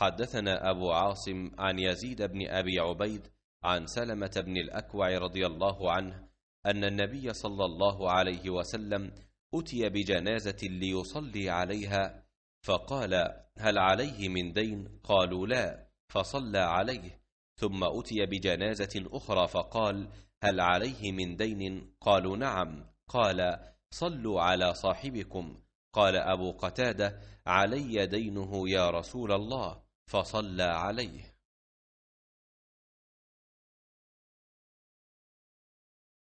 حدثنا أبو عاصم عن يزيد بن أبي عبيد عن سلمة بن الأكوع رضي الله عنه أن النبي صلى الله عليه وسلم أتي بجنازة ليصلي عليها فقال هل عليه من دين قالوا لا فصلى عليه ثم أتي بجنازة أخرى فقال هل عليه من دين قالوا نعم قال صلوا على صاحبكم قال أبو قتادة علي دينه يا رسول الله فصلى عليه